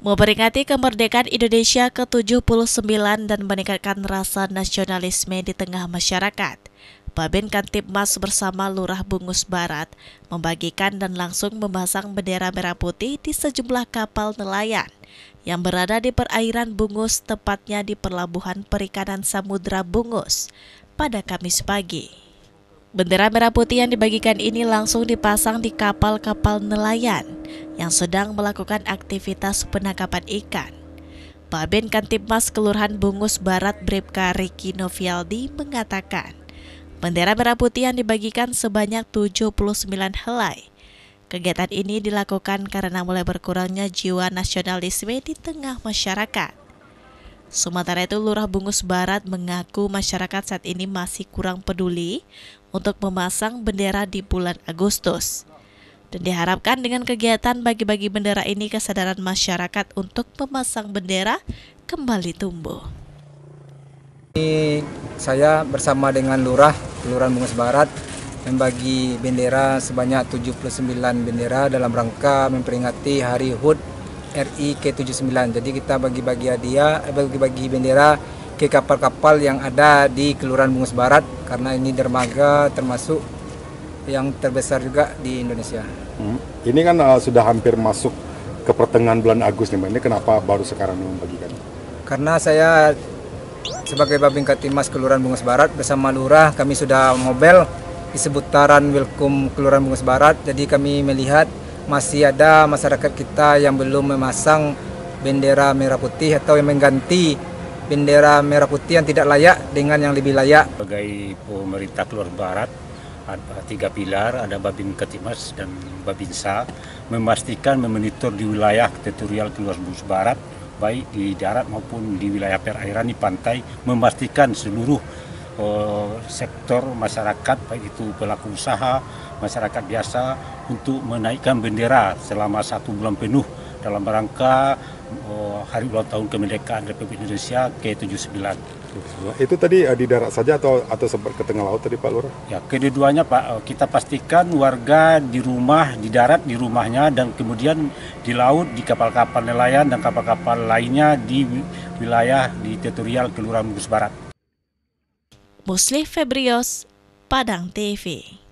Memperingati kemerdekaan Indonesia ke-79 dan meningkatkan rasa nasionalisme di tengah masyarakat, Babin Kantipmas bersama Lurah Bungus Barat membagikan dan langsung memasang bendera merah putih di sejumlah kapal nelayan yang berada di perairan Bungus, tepatnya di Perlabuhan Perikanan Samudra Bungus, pada Kamis pagi. Bendera merah putih yang dibagikan ini langsung dipasang di kapal-kapal nelayan yang sedang melakukan aktivitas penangkapan ikan. Baben Kantipmas Kelurahan Bungus Barat Bribka Riki Novialdi mengatakan, bendera merah putih yang dibagikan sebanyak 79 helai. Kegiatan ini dilakukan karena mulai berkurangnya jiwa nasionalisme di tengah masyarakat. Sementara itu, Lurah Bungus Barat mengaku masyarakat saat ini masih kurang peduli untuk memasang bendera di bulan Agustus. Dan diharapkan dengan kegiatan bagi-bagi bendera ini kesadaran masyarakat untuk memasang bendera kembali tumbuh. Ini saya bersama dengan Lurah Kelurahan Bungus Barat membagi bendera sebanyak 79 bendera dalam rangka memperingati Hari HUT RI ke-79. Jadi kita bagi-bagi hadiah, eh, bagi-bagi bendera ke kapal-kapal yang ada di Kelurahan Bungus Barat karena ini dermaga termasuk yang terbesar juga di Indonesia. Hmm. Ini kan uh, sudah hampir masuk ke pertengahan bulan Agustus nih, Mbak. Ini kenapa baru sekarang membagikan? Karena saya sebagai Babin Timas Kelurahan Bungas Barat bersama lurah kami sudah mobile di seputaran Wilkum Kelurahan Bungas Barat. Jadi kami melihat masih ada masyarakat kita yang belum memasang bendera merah putih atau yang mengganti bendera merah putih yang tidak layak dengan yang lebih layak. Sebagai pemerintah Kelurahan Barat ada tiga pilar, ada Babin Ketimas dan Babinsa, memastikan memonitor di wilayah teritorial keluar Bus Barat, baik di darat maupun di wilayah perairan di pantai, memastikan seluruh eh, sektor masyarakat, baik itu pelaku usaha, masyarakat biasa, untuk menaikkan bendera selama satu bulan penuh dalam rangka eh, hari ulang tahun kemerdekaan Republik Indonesia ke-79. Nah, itu tadi eh, di darat saja atau atau sempat ke tengah laut tadi Pak Lurah? Ya, kedua-duanya Pak. Eh, kita pastikan warga di rumah, di darat, di rumahnya dan kemudian di laut, di kapal-kapal nelayan dan kapal-kapal lainnya di wilayah di teritorial Kelurahan Bugis Barat. Musli Febrios, Padang TV.